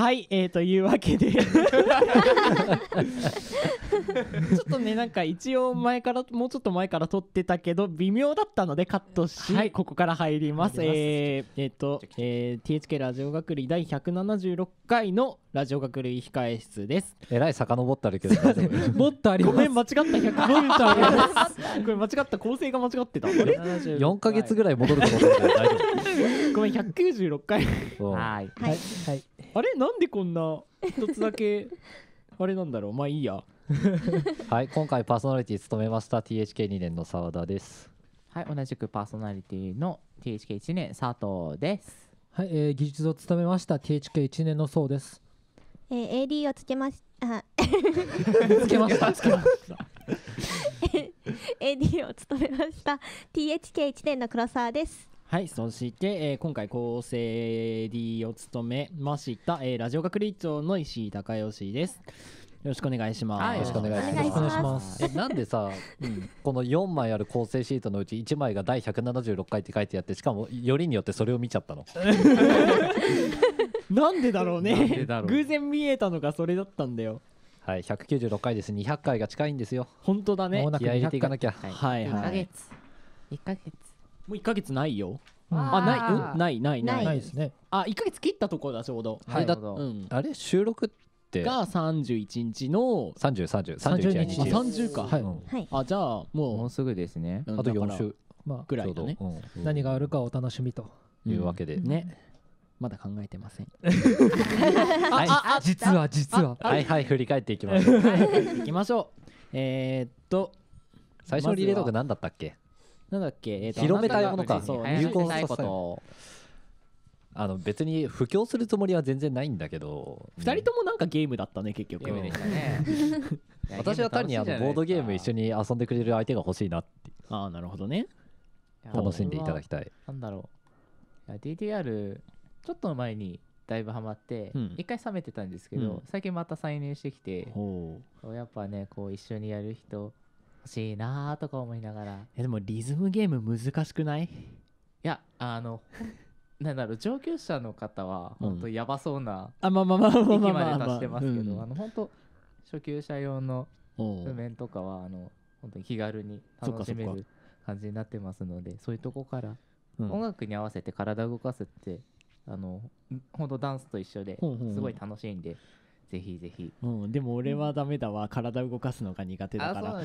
はい、えー、というわけでちょっとねなんか一応前からもうちょっと前から撮ってたけど微妙だったのでカットし、はい、ここから入りますえっ、ー、えー、と、えー、THK ラジオ学理第176回のラジオ学類控え室です。えらい遡ったるけど大もっとありごめん、間違った150あります。これ間違った、構成が間違ってた。四れヶ月ぐらい戻ると思うんで大ごめん、百九十六回。はい。はいはいあれなんでこんな一つだけ、あれなんだろう。まあいいや。はい今回パーソナリティ務めました t h k 二年の澤田ですはい、同じくパーソナリティの t h k 一年佐藤です。はい、えー技術を務めました t h k 一年のそうですえー、AD をつけましあ つけましたつけました AD を務めました THK1 年の黒沢ですはいそして、えー、今回構成 AD を務めました、えー、ラジオ学理長の石井隆義ですよろしくお願いします。はい、よろしくお願いします。お願いします。え、なんでさ、うん、この4枚ある構成シートのうち1枚が第176回って書いてあって、しかもよりによってそれを見ちゃったの。なんでだろうね偶然見えたのがそれだったんだよはい196回です200回が近いんですよ本当だね気合入れていかなきゃはいはい1ヶ月1ヶ月もう1ヶ月ないよあない、うん、ないないないないですねあ1ヶ月切ったとこだちょうど、はい、うん、あれ収録ってが31日の303031 30か、はい、うん、あじゃあもうもうすぐですねあと4週まあぐらいだね、うん、何があるかお楽しみというわけで、ねまだ考えてません。はい、実は実は。はいはい、振り返っていきましょう。いきましょう。えー、っと、最初のリレーとーク何だったっけなんだっけ、えー、広めたいものか。流行しこと。あの別に布教するつもりは全然ないんだけど、2人ともなんかゲームだったね結局ゲームでしたね私は単にあのボードゲーム一緒に遊んでくれる相手が欲しいなってああなるほどね楽しんでいただきたいなんだろういや d t r ちょっと前にだいぶハマって一、回冷めてたんですけど、最近また再燃してきてやっぱねこう一緒にやる人欲しいなとか思いながらえでもリズムゲーム難しくないいやあの なんだろう上級者の方は本当やばそうな域まで達してますけどあの本当初級者用の譜面とかはあの本当に気軽に楽しめる感じになってますのでそういうとこから音楽に合わせて体動かすってあの本当ダンスと一緒ですごい楽しいんで。ぜひぜひ、うん、でも俺はダメだわ、体動かすのが苦手だから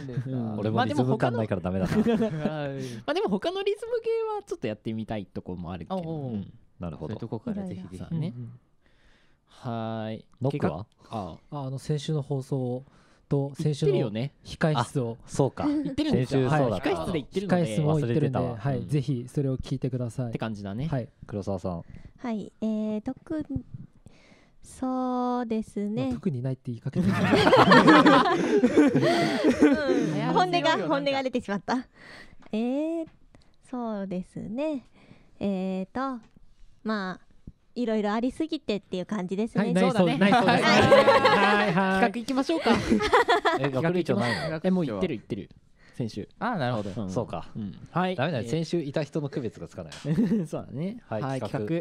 俺もリズム感ないからダメだな まあでも他のリズム系はちょっとやってみたいとこもあるけど、うん、なるほどそういうとこからぜひぜひね、うんうん、はいノックはああの先週の放送をと先週の控室をそうか言ってるんですよ、はい、控室で言ってるので控室も行ってるんで、はい、ぜひそれを聞いてくださいって感じだね、はい、黒沢さんはいえー、特そうですね、まあ、特にないって言いかけて本音が 本音が出てしまったえー、そうですねえっ、ー、とまあいろいろありすぎてっていう感じですね。はい、そうだね。はい、はい、企画行きましょうか。え、学類長ないの。え、もう行ってる行ってる。先週ああなるほど、うん、そうか、うん、はいダメだ、えー、先週いた人の区別がつかない そうだねはい、はい、企画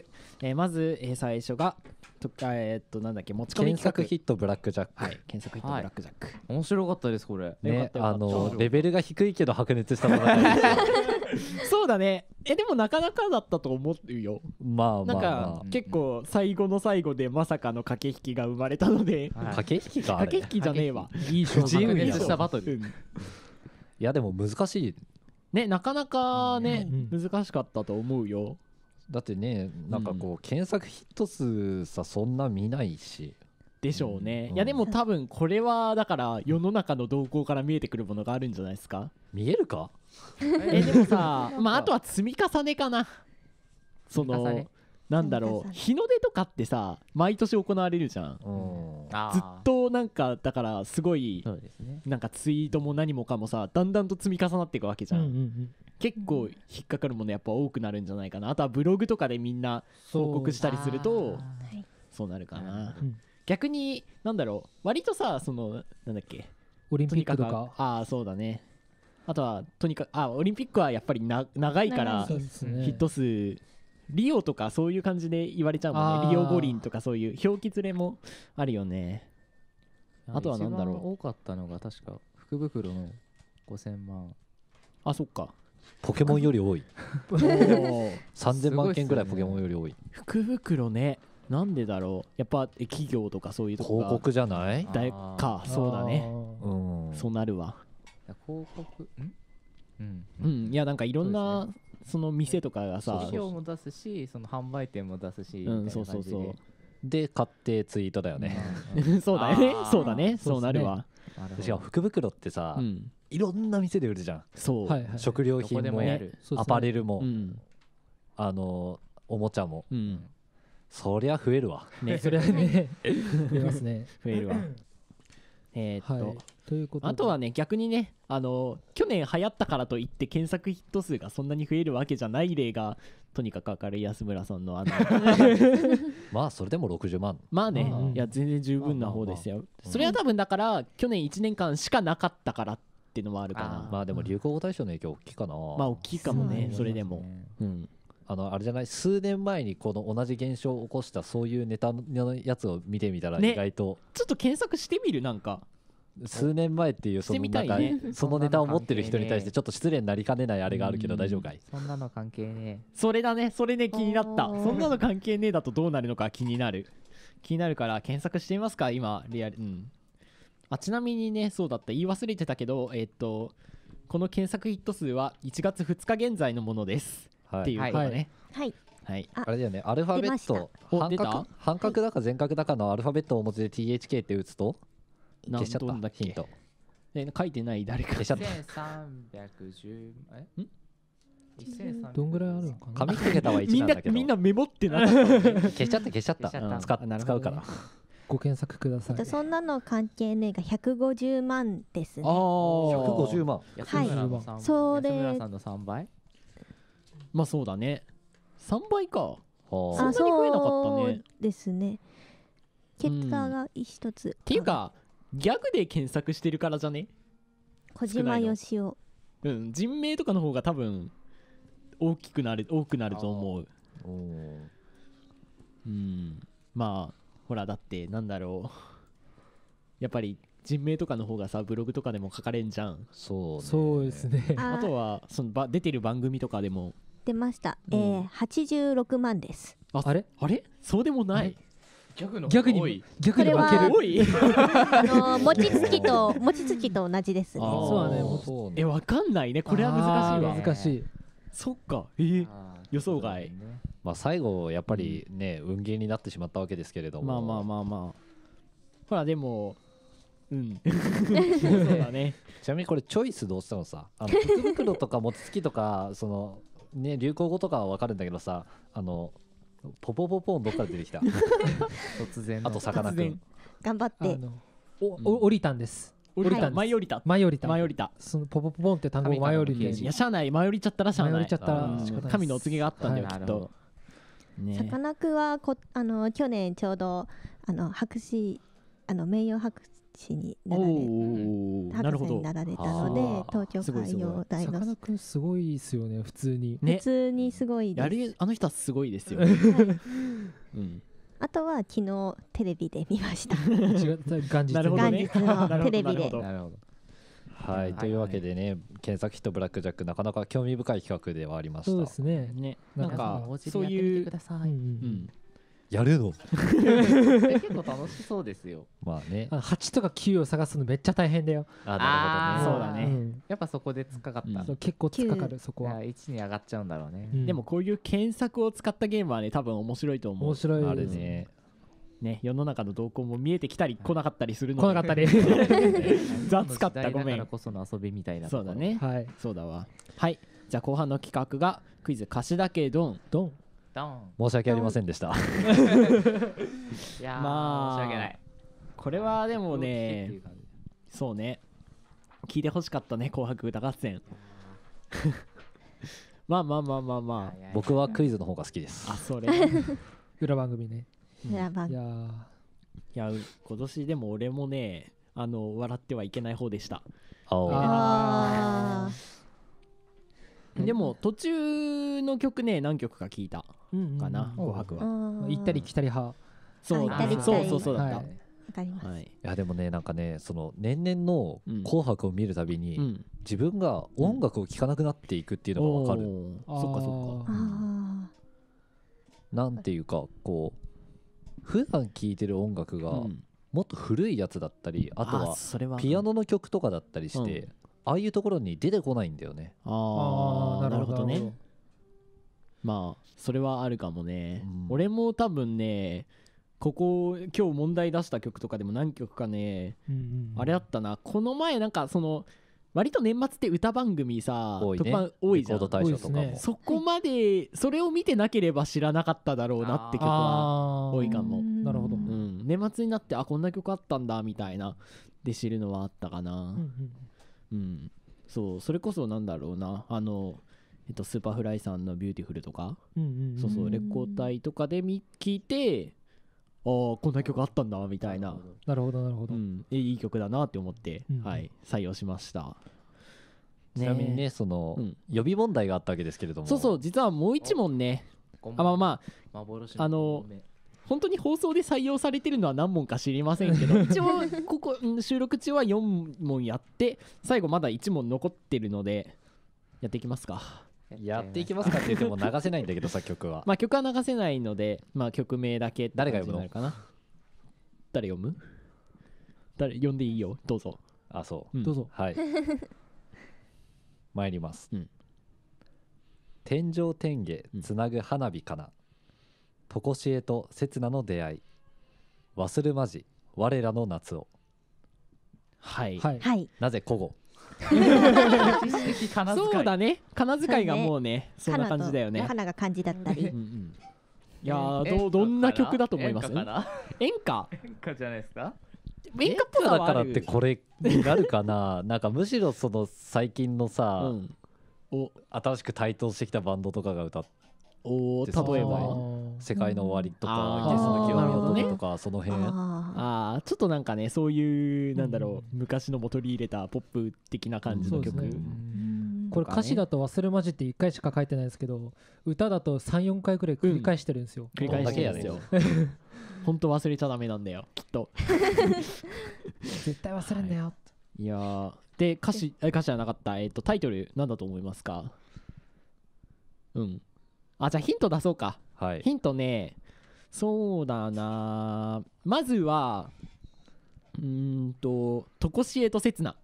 えー、まず、えー、最初がとえー、っとなんだっけ持ち込み検索ヒットブラックジャック、はい、検索ヒットブラックジャック、はい、面白かったですこれねあのレベルが低いけど白熱したもの そうだねえでもなかなかだったと思うよまあまあ、なんか結構最後の最後でまさかの駆け引きが生まれたので、はい、駆け引きか駆け引きじゃねえわいい勝負したバトル、うんいやでも難しいねなかなかね、うん、難しかったと思うよだってねなんかこう、うん、検索ヒット数さそんな見ないしでしょうね、うん、いやでも多分これはだから世の中の動向から見えてくるものがあるんじゃないですか見えるか えでもさまああとは積み重ねかなそのなんだろう日の出とかってさ毎年行われるじゃん、ずっとなんかだからすごいす、ね、なんかツイートも何もかもさだんだんと積み重なっていくわけじゃんうんうんうん、結構引っかかるものやっぱ多くなるんじゃないかなあとはブログとかでみんな報告したりするとそうなるかな、うん、逆になんだろう割とさそのなんだっけオリンピックとかああそうだねあとはとにかくあオリンピックはやっぱりな長いからヒット数リオとかそういう感じで言われちゃうもんねリオ五輪とかそういう表記連れもあるよねあとは何だろう多かったのが確か福袋の5000万あそっかポケモンより多い3000 万件ぐらいポケモンより多い、福袋ねなんでだろうやっぱ企業とかそういうとこ広告じゃないだかそうだねうんそうなるわ広告んうん、うん、いやなんかいろんなその店とかがさ企業も出すしその販売店も出すし、そうそうそうで買ってツイートだよね、そうだね そうだねそうなるわしかも福袋ってさ、いろんな店で売るじゃんそう、食料品もアパレルも、あのおもちゃも、そりゃ増えるわねそりゃね 増えますね増えるわえー、っと、はいということあとはね逆にねあの去年流行ったからといって検索ヒット数がそんなに増えるわけじゃない例がとにかく明るい安村さんのあの まあそれでも60万まあね、うん、いや全然十分な方ですよ、それは多分だから、うん、去年1年間しかなかったからっていうのもあるかなまあでも流行語大賞の影響大きいかなまあ大きいかもね、ね、それでも、うんあのあれじゃない数年前にこの同じ現象を起こしたそういうネタのやつを見てみたら意外と、ちょっと検索してみるなんか数年前っていうそのなんかそのネタを持ってる人に対してちょっと失礼になりかねないあれがあるけど大丈夫かいそんなの関係ねそれだねそれね気になったそんなの関係ねえだとどうなるのか気になる気になるから検索してみますか今リアルうんあちなみにねそうだった言い忘れてたけどえっとこの検索ヒット数は1月2日現在のものですっていうことね。はい、はいあれだよねアルファベット半角半角だか全角だかのアルファベットを持ちで THK って打つと消しちゃったヒントえ書いてない誰か消しちゃったえんどんぐらいあるのかな紙かけたは一だけどみんなメモってな 消しちゃった消しちゃった使うからご検索くださいそんなの関係ねえが150万ですねああ150万はいそう安村さんの3倍まあそうだね3倍かそんなに増えなかったねですね結果が一つ、うん、っていうかギャグで検索してるからじゃね小島よしおうん人名とかの方が多分大きくなる多くなると思ううんまあほらだってなんだろうやっぱり人名とかの方がさブログとかでも書かれんじゃんそう、ね、そうですねあとはそのば出てる番組とかでも出ました、うん、えー、十六万ですああれあれそうでもない、はい逆の逆に逆に負ける多いあの餅つきと 餅つきと同じですねそうだねもうねえわかんないねこれは難しいわ難しいそっかえー、予想外、ね、まあ最後やっぱりね、運ゲーになってしまったわけですけれどもまあまあまあまあほらでもうん そうだねちなみにこれチョイスどうしたのさあの福袋とか餅つきとかそのね、流行語とかは分かるんだけどさあのポポポポンどっから出てきた 突然あとさかなクン頑張っておお降りたんです降りた舞い降りた舞い降りた降りたそのポポポポンって単語舞い降りていや車内舞い降りちゃったら車内舞降りちゃったら神のお告げがあったんだよ、はい、きっとさかなクンはこあの去年ちょうどあの白紙あの名誉白市になられ、うん、博士になられたので東京海洋大学さかなクンすごいですよね普通に、ね、普通にすごいですあの人はすごいですよ、ねはいうん、あとは昨日テレビで見ました違った元日,、ね、元日のテレビでなるほどはい、というわけでね、はいはい、検索ヒットブラックジャックなかなか興味深い企画ではありましたそうですねねなんかそういう、うんうやるの結構楽しそうですよまあね8とか9を探すのめっちゃ大変だよあなるほどねそうだね、うん、やっぱそこでつっかかった、うん、結構つっかかるそこは1に上がっちゃうんだろうね、うん、でもこういう検索を使ったゲームはね多分面白いと思う面白いあるねね、世の中の動向も見えてきたり来なかったりするので、来なかったり 雑かった ごめんだこその遊びみたいなそうだねはいそうだわはいじゃあ後半の企画がクイズ貸しだけドンドン申し訳ありませんでしたいやまあ申し訳ないこれはでもねそうね聞いてほしかったね「紅白歌合戦」まあまあまあまあまあ僕はクイズの方が好きですあそれ 裏番組ね、裏番組いやいや今年でも俺もねあの笑ってはいけない方でしたああでも途中の曲ね何曲か聞いたかな、紅白は。行ったり来たり派。そうそうそうそうだった。はい、いやでもねなんかねその年々の「紅白」を見るたびに、自分が音楽を聴かなくなっていくっていうのが分かる、そっかそっか、なんていうかこう普段聴いてる音楽がもっと古いやつだったりあとはピアノの曲とかだったりして、ああいうところに出てこないんだよねああなるほどねまあそれはあるかもね、うん、俺も多分ねここ今日問題出した曲とかでも何曲かね、うんうんうん、あれあったなこの前なんかその割と年末って歌番組さ多い、ね、特多いじゃんレコね、そこまでそれを見てなければ知らなかっただろうなって曲は多いかもなるほど、うん、年末になってあこんな曲あったんだみたいなで知るのはあったかな、うん、うんうん、そうそれこそなんだろうなあのえっと、スーパーフライさんの「ビューティフル」とか、そうそうレコタイとかで見聞いてああこんな曲あったんだみたいななるほどなるほど、うん、いい曲だなって思って、うん、はい、採用しましたちなみにねその、うん、予備問題があったわけですけれどもそうそう実はもう一問ねあまあまあ幻あの本当に放送で採用されてるのは何問か知りませんけど 一応ここ収録中は4問やって最後まだ1問残ってるのでやっていきますかやっていきますかって言っても流せないんだけどさ曲は まあ曲は流せないので、まあ、曲名だけ誰が読むの誰読む誰読んでいいよどうぞあそう、うん、どうぞはい 参ります、うん、天上天下つなぐ花火かな、とこしえと刹那の出会い忘るまじ我らの夏をはい、はい、なぜ古語そうだね金遣いがもうねそんな感じだよね花が感じだったり、うんうんいやどどんな曲だと思います演歌演歌じゃないですか演歌っぽだからってこれなるかななんかむしろその最近のさ、うん、新しく台頭してきたバンドとかが歌ってお例えば世界の終わり」とか「ゲスの極み男」とかその辺ああちょっとなんかねそういうなんだろう昔のも取り入れたポップ的な感じの曲、これ歌詞だと忘れまじって1回しか書いてないですけど歌だと34回くらい繰り返してるんですよ、繰り返してるんですよ 本当忘れちゃダメなんだよきっと絶対忘れんだよ、い、やで歌詞歌詞じゃなかった、えっとタイトル何だと思いますかうんあじゃあヒント出そうかはい、ヒントねそうだなまずはうんと「とこしえとせつな」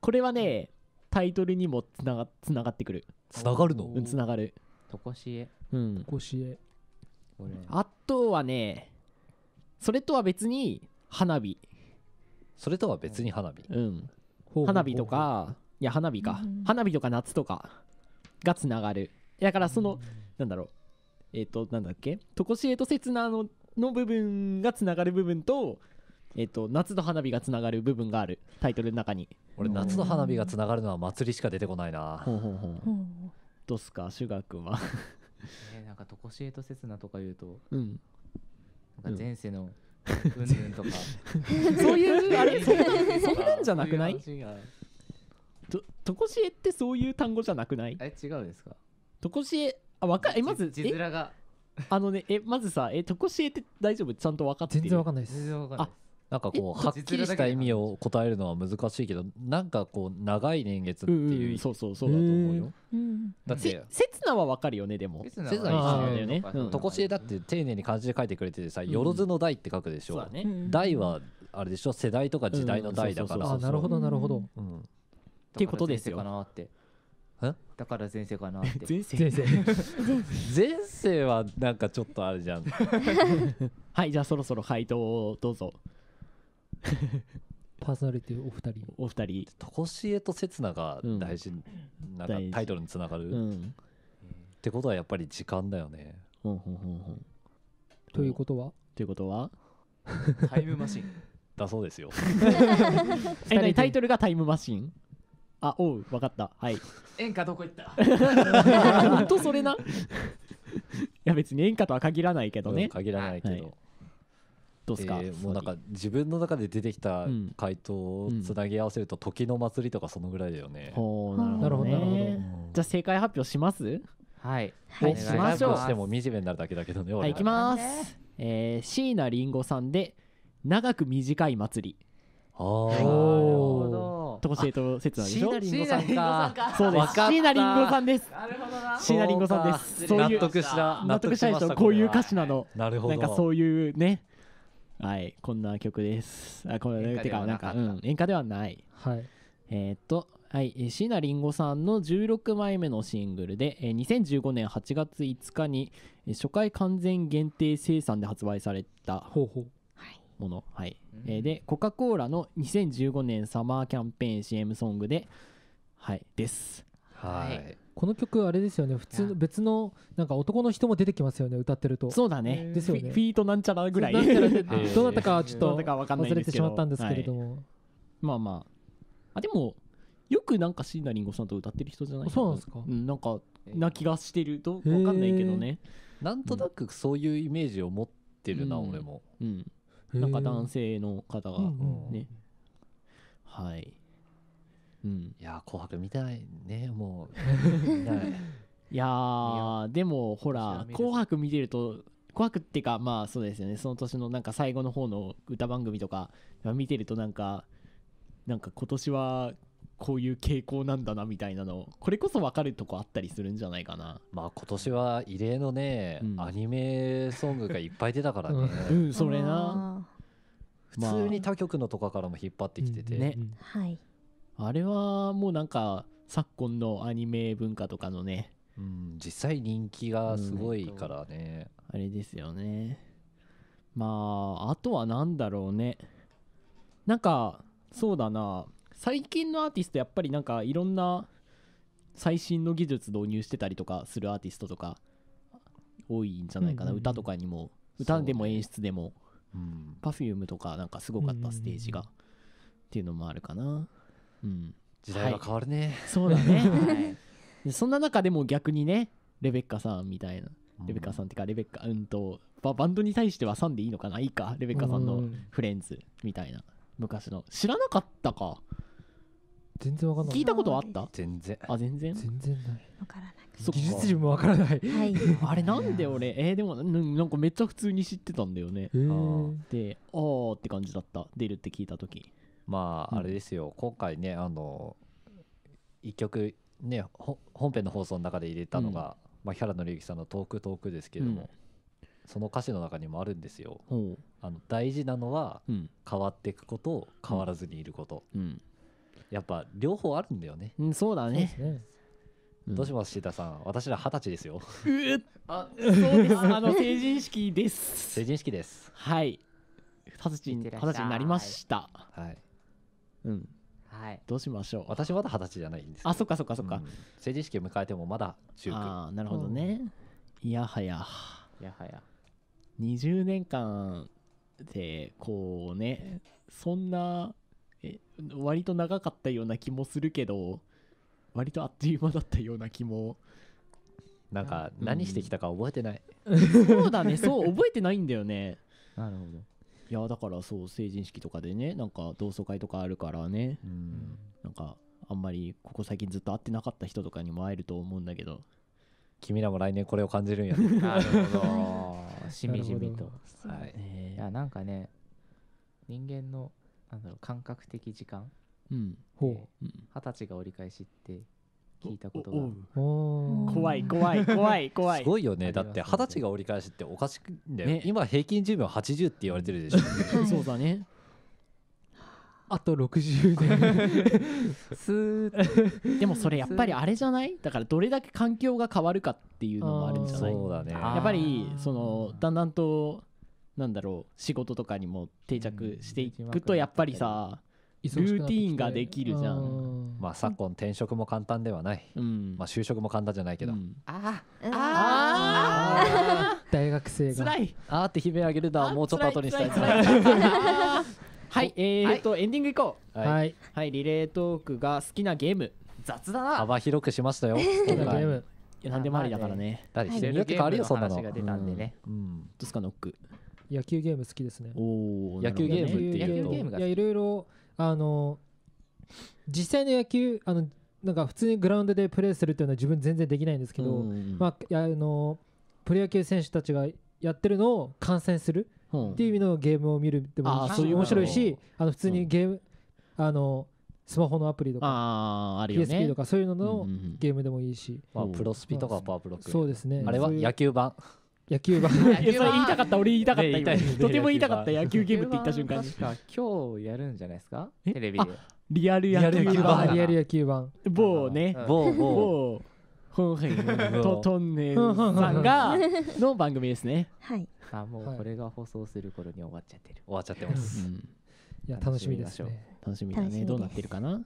これはねタイトルにもつながつながってくるつながるのうんつながるとこしえうんこしえあとはねそれとは別に花火それとは別に花火うん花火とかいや花火か、花火とか夏とかがつながるだからその、うん、なんだろうえっ、ー、と、なんだっけとこしえとせつなのの部分がつながる部分と、えっ、ー、と、夏の花火がつながる部分がある、タイトルの中に。俺、夏の花火がつながるのは祭りしか出てこないな。ほうほうほう。どうすか、シュガー君はえー、なんか、とこしえとせつなとか言うと、うん。なんか前世の、うんぬんとか。そういう、あれ、そんな、そんなんじゃなくないと、とこしえってそういう単語じゃなくないえ、違うですかとこしえあ、わかえ、まず、字面が。あのね、え、まずさ、え、とこしえって大丈夫ちゃんと分かってる全然わかんないです。全然わかんない。なんかこうはっきりした意味を答えるのは難しいけどなんかこう長い年月っていう、うん、そうそうそうだと思うよ、だって刹那はわかるよねでも刹那は一緒だよねとこしえだって丁寧に漢字で書いてくれててさ「よろずの代」って書くでしょ、う代はあれでしょ世代とか時代の代だからなるほどなるほどっていうことですよかなってだから前世かなって前世前世前世はなんかちょっとあるじゃん はいじゃあそろそろ回答をどうぞ パーソナリティお二人お二人とこしえとせつなが大事、うん、なんかタイトルにつながる、うん、ってことはやっぱり時間だよね、うん、ということはということはタイムマシン だそうですよえタイトルがタイムマシンあおう分かったはい演歌どこ行ったほん とそれないや別に演歌とは限らないけどね、限らないけど、はいどうすか、えー、もうなんか自分の中で出てきた回答をつなぎ合わせると「時の祭り」とかそのぐらいだよね、うん、なるほど、ね、なるほど、うん、じゃあ正解発表しますはい、はい、しましょうしても惨めになるだけだけどねはいいきますえー、椎名林檎さんで「長く短い祭り」ああなるほどとこシとト刹那でしょシーナリンゴさんかそうですシーナリンゴさんですなるほどなシーナリンゴさんですそういう納得した納得した人こういう歌詞なのなるほどなんかそういうねはいこんな曲ですあこれていうかなんか演歌ではないはいえっとはい、椎名林檎さんの16枚目のシングルで2015年8月5日に初回完全限定生産で発売されたもの、はいうんえーでコカ・コーラの2015年サマーキャンペーン CM ソングで、はい、ですはいこの曲あれですよね普通の別のなんか男の人も出てきますよね歌ってるとそうだねですよねフィートなんちゃらぐらいどうなったかちょっどなとか忘れてしまったんですけれどはいも、まあまああでもよくなんか椎名林檎さんと歌ってる人じゃないそうなんですかうん、なんかな気がしてるとわかんないけどね、なんとなくそういうイメージを持ってるな、うん俺もうん、なんか男性の方がね、はい、うん、いや紅白見たいねもう いやでもほら「紅白」見てると「紅白」っていうかまあそうですよねその年のなんか最後の方の歌番組とか見てるとなんかなんか今年はこういう傾向なんだなみたいなのこれこそ分かるとこあったりするんじゃないかなまあ今年は異例のね、うん、アニメソングがいっぱい出たからね うん、それな普通に他局のとかからも引っ張ってきてて、まあ、ね、はい、あれはもうなんか昨今のアニメ文化とかのね、うん、実際人気がすごいからね、うん、あれですよねまああとは何だろうねなんかそうだな最近のアーティストやっぱりなんかいろんな最新の技術導入してたりとかするアーティストとか多いんじゃないかな、うんうん、歌とかにも歌でも演出でも、Perfume とかなんかすごかったステージが、うん、っていうのもあるかな、うん、時代が変わるね、はい、そうだね、はい、そんな中でも逆にねレベッカさんみたいなレベッカさんってかレベッカうんとバンドに対しては3でいいのかないいかレベッカさんのフレンズみたいな昔の知らなかったか全然わかんない聞いたことあった全然あ全然全然ないわからない技術陣もわからない、はい、あれなんで俺えー、でもなんかめっちゃ普通に知ってたんだよねであーって感じだった出るって聞いた時まああれですよ、うん、今回ねあの一曲ね本編の放送の中で入れたのが、うんまあ、原紀之さんの「トークトーク」ですけども、うん、その歌詞の中にもあるんですよあの大事なのは変わっていくこと、変わらずにいること、うんやっぱ両方あるんだよね。うん、そうだね。どうしますシータさん私ら二十歳ですよ。あ、そうです。あの成人式です。成人式です。はい。二十歳に二十歳になりました。はい。うん。はい。どうしましょう。私まだ二十歳じゃないんですあ、そっかそっかそっか。成人式を迎えてもまだ中く。ああ、なるほどね。いやはや。やはや。20年間でこうねそんなえ割と長かったような気もするけど割とあっという間だったような気もなんか何してきたか覚えてない、そうだねそう 覚えてないんだよねなるほどいやだからそう成人式とかでねなんか同窓会とかあるからね、うん、なんかあんまりここ最近ずっと会ってなかった人とかにも会えると思うんだけど君らも来年これを感じるんやね なるほど しみじみと、はい、いやなんかね人間のなんだろう感覚的時間うんう二十歳が折り返しって聞いたことが怖い怖い怖い 怖いすごいよねだって二十歳が折り返しっておかしくんだよ、ね、今平均寿命80って言われてるでしょ そうだねあと60年 スでもそれやっぱりあれじゃないだからどれだけ環境が変わるかっていうのもあるんじゃないそうだねやっぱりそのだんだんとなんだろう仕事とかにも定着していくとやっぱりさルーティンができるじゃんまあ昨今転職も簡単ではない、うん、まあ就職も簡単じゃないけど、うん、あああ大学生がああって悲鳴あげるだもうちょっと後にしたい はい、えー、っと、はい、エンディングいこう、はい、はい、はい、リレートークが好きなゲーム雑だな幅広くしましたよ ーム何でもありだからね。誰、って、してるゲームの話が出たんでね。うん。どうすか、ノック。野球ゲーム好きですね。お野球ゲームっていう野球ゲームがいやいろいろあの実際の野球あのなんか普通にグラウンドでプレーするっていうのは自分全然できないんですけど、うんうん、まあ、あのプロ野球選手たちがやってるのを観戦するっていう意味のゲームを見るでも面白いしあの普通にゲーム、うん、あのスマホのアプリとかああるよ、ね、PSP とかそういうののゲームでもいいし、あ、プロスピとかパワープロックそうですねあれは野球版野球盤 野球それ言いたかった俺言いたかった、とても言いたかった野球ゲームって言った瞬間に今日やるんじゃないですかテレビでリアル野球盤リアル野球盤某ね某某本編とトンネルさんがの番組ですねはいあもうこれが放送する頃に終わっちゃってる終わっちゃってます、いや楽しみですね楽しみだねどうなってるかな、はい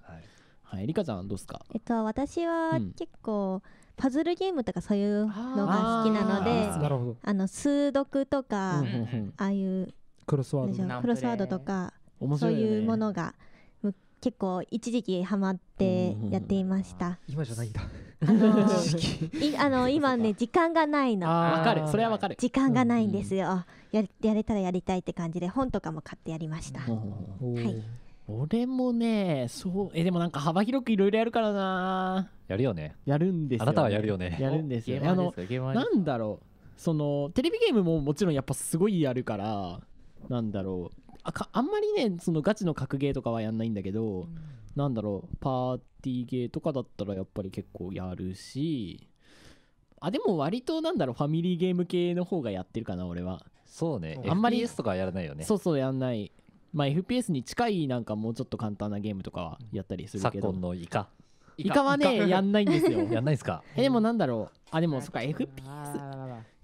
はい、リカちゃんどうすかえっと私は結構、パズルゲームとかそういうのが好きなのであの数読とか、ああいうクロスワードクロスワードとか、そういうものが結構一時期ハマってやっていました、今じゃないんだあの あの今ね時間がないのわかるそれはわかる時間がないんですよ、ややれたらやりたいって感じで本とかも買ってやりました、はい俺もね、そう、え、でもなんか幅広くいろいろやるからなやるよね。やるんですよ、ね、あなたはやるよね。やるんですよ、ね。あの、なんだろう。その、テレビゲームももちろんやっぱすごいやるから、なんだろう。あかあんまりね、そのガチの格ゲーとかはやんないんだけど、うん、なんだろう、パーティーゲーとかだったらやっぱり結構やるし、あ、でも割となんだろう、ファミリーゲーム系の方がやってるかな、俺は。そうね。あんまり。s とかはやらないよね。そうそう、やんない。まあ、FPS に近いなんかもうちょっと簡単なゲームとかはやったりするけ昨ど今のイカイカはねやんないんですよ やんないですかえでもなんだろうあでもそっか FPS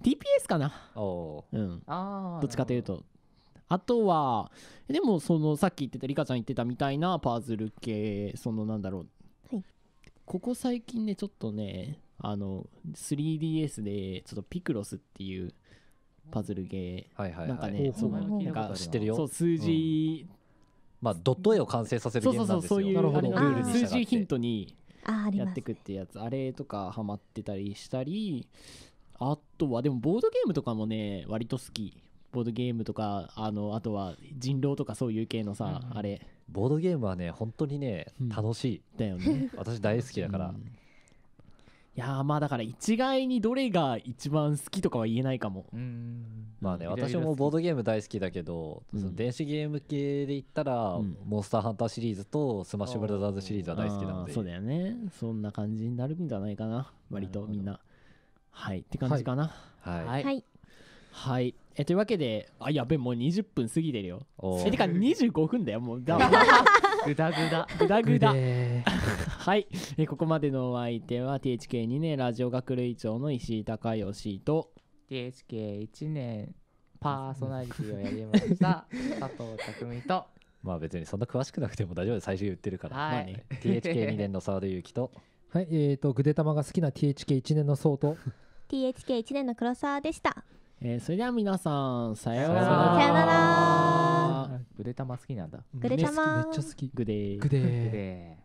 TPS かなおうんあどっちかというとあとはでもそのさっき言ってたリカちゃん言ってたみたいなパズル系そのなんだろう、はいここ最近ねちょっとねあの 3DS でちょっとピクロスっていうパズルゲー、なんかね、なんか知ってるよ数字、まあドット絵を完成させるゲームなんですよそういう数字ヒントにやってくってやつあ,、れとかハマってたりしたりあとはでもボードゲームとかもね割と好きボードゲームとかあのあとは人狼とかそういう系のさ、あれボードゲームはね本当にね楽しい、だよね私大好きだから、いやまあだから一概にどれが一番好きとかは言えないかもまあね私もボードゲーム大好きだけど、うん、その電子ゲーム系で言ったら、うん、モンスターハンターシリーズとスマッシュブラザーズシリーズは大好きなのでそうだよねそんな感じになるんじゃないかな割とみんなはいって感じかなはい、はい、はいはい。えというわけで、あ、やべ、もう20分過ぎてるよ。えてか25分だよ、もう。だ ぐだぐだぐだぐだはいえここまでのお相手は THK2 年ラジオ学類長の石井孝義と THK1 年パーソナリティをやりました 佐藤匠とまあ別にそんな詳しくなくても大丈夫で最初言ってるから、はい、THK2 年の澤田裕樹と はいえーと、ぐでたまが好きな THK1 年の層と THK1 年の黒沢でした、えー、それでは皆さんさようならさようならぐでた好きなんだ。ぐでたま。めっちゃ好き。グデー。ぐー。